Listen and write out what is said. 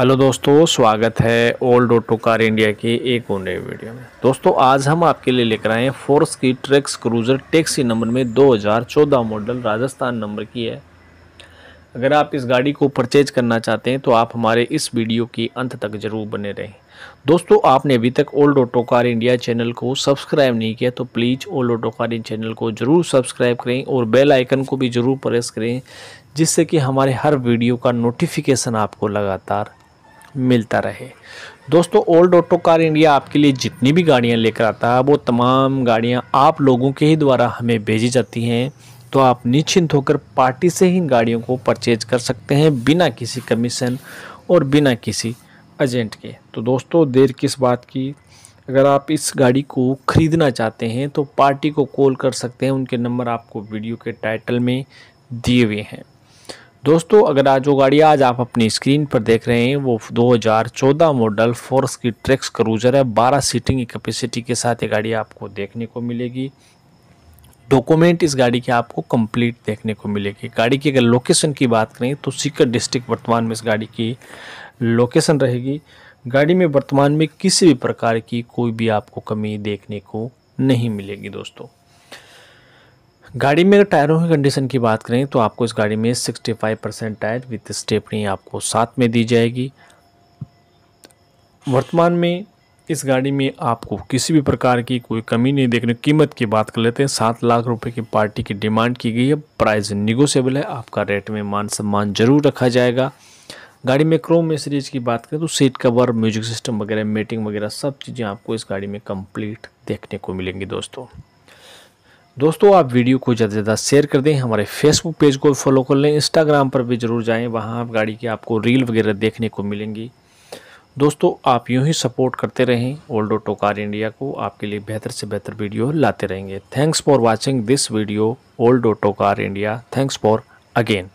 hello दोस्तों स्वागत है ओल्ड ऑटो कार इंडिया के एक और नई वीडियो में दोस्तों आज हम आपके लिए लेकर आए हैं फोर्स की ट्रैक्स क्रूज़र टैक्सी नंबर में 2014 मॉडल राजस्थान नंबर की है अगर आप इस गाड़ी को परचेज करना चाहते हैं तो आप हमारे इस वीडियो के अंत तक ज़रूर बने रहें दोस्तों आपने अभी तक old auto car India channel को सब्सक्राइब नहीं किया तो please old auto car India channel को ज़रूर सब्सक्राइब करें और बेल आइकन को भी ज़रूर प्रेस करें जिससे कि हमारे हर वीडियो का नोटिफिकेशन आपको लगातार मिलता रहे दोस्तों ओल्ड ऑटो कार इंडिया आपके लिए जितनी भी गाड़ियाँ लेकर आता है वो तमाम गाड़ियाँ आप लोगों के ही द्वारा हमें भेजी जाती हैं तो आप निश्चिंत होकर पार्टी से ही गाड़ियों को परचेज कर सकते हैं बिना किसी कमीशन और बिना किसी एजेंट के तो दोस्तों देर किस बात की अगर आप इस गाड़ी को ख़रीदना चाहते हैं तो पार्टी को कॉल कर सकते हैं उनके नंबर आपको वीडियो के टाइटल में दिए हुए हैं दोस्तों अगर आज जो गाड़ी आज आप अपनी स्क्रीन पर देख रहे हैं वो 2014 मॉडल फोर्स की ट्रैक्स क्रूजर है 12 सीटिंग कैपेसिटी के साथ ये गाड़ी आपको देखने को मिलेगी डॉक्यूमेंट इस गाड़ी की आपको कंप्लीट देखने को मिलेगी गाड़ी की अगर लोकेशन की बात करें तो सीकर डिस्ट्रिक्ट वर्तमान में इस गाड़ी की लोकेशन रहेगी गाड़ी में वर्तमान में किसी भी प्रकार की कोई भी आपको कमी देखने को नहीं मिलेगी दोस्तों गाड़ी में अगर टायरों की कंडीशन की बात करें तो आपको इस गाड़ी में 65 परसेंट टायर विथ स्टेपनी आपको साथ में दी जाएगी वर्तमान में इस गाड़ी में आपको किसी भी प्रकार की कोई कमी नहीं देखने कीमत की बात कर लेते हैं सात लाख रुपए की पार्टी की डिमांड की गई है प्राइस निगोशियबल है आपका रेट में मान सम्मान जरूर रखा जाएगा गाड़ी में क्रोम सीरीज की बात करें तो सीट कवर म्यूजिक सिस्टम वगैरह मेटिंग वगैरह सब चीज़ें आपको इस गाड़ी में कंप्लीट देखने को मिलेंगी दोस्तों दोस्तों आप वीडियो को ज़्यादा से ज़्यादा शेयर कर दें हमारे फेसबुक पेज को फॉलो कर लें इंस्टाग्राम पर भी ज़रूर जाएं वहाँ आप गाड़ी की आपको रील वगैरह देखने को मिलेंगी दोस्तों आप यूं ही सपोर्ट करते रहें ओल्ड ऑटो कार इंडिया को आपके लिए बेहतर से बेहतर वीडियो लाते रहेंगे thanks for watching this video old auto car India thanks for again